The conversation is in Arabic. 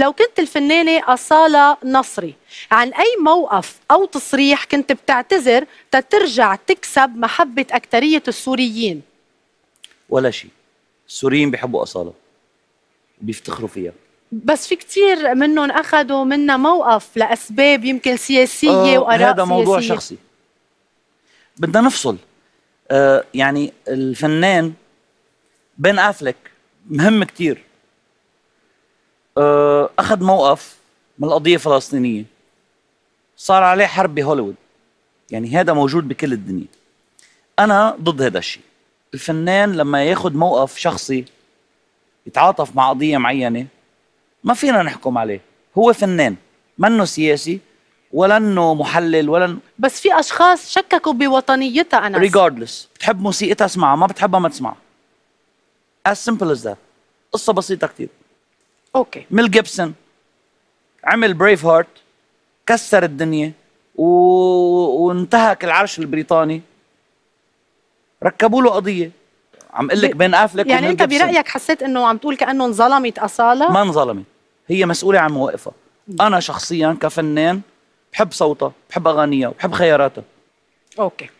لو كنت الفنانة أصالة نصري عن أي موقف أو تصريح كنت بتعتذر تترجع تكسب محبة أكترية السوريين ولا شيء السوريين بيحبوا أصالة بيفتخروا فيها بس في كثير منهم أخذوا منا موقف لأسباب يمكن سياسية آه وآراء هذا موضوع سياسية. شخصي بدنا نفصل آه يعني الفنان بن أفلك مهم كثير أخذ موقف من القضية الفلسطينية صار عليه حرب بهوليوود يعني هذا موجود بكل الدنيا أنا ضد هذا الشيء الفنان لما ياخذ موقف شخصي يتعاطف مع قضية معينة ما فينا نحكم عليه هو فنان منه سياسي ولا انه محلل ولا بس في اشخاص شككوا بوطنيتها انا ريجاردلس بتحب موسيقتها اسمعها ما بتحبها ما تسمعها as simple as that قصة بسيطة كثير اوكي ميل جيبسون عمل بريف هارت كسر الدنيا و... وانتهك العرش البريطاني ركبوا له قضيه عم اقول لك بين افلك يعني انت برايك حسيت انه عم تقول كانه انظلمت اصاله ما انظلمت هي مسؤوله عن مواقفها انا شخصيا كفنان بحب صوتها بحب اغانيها بحب خياراتها اوكي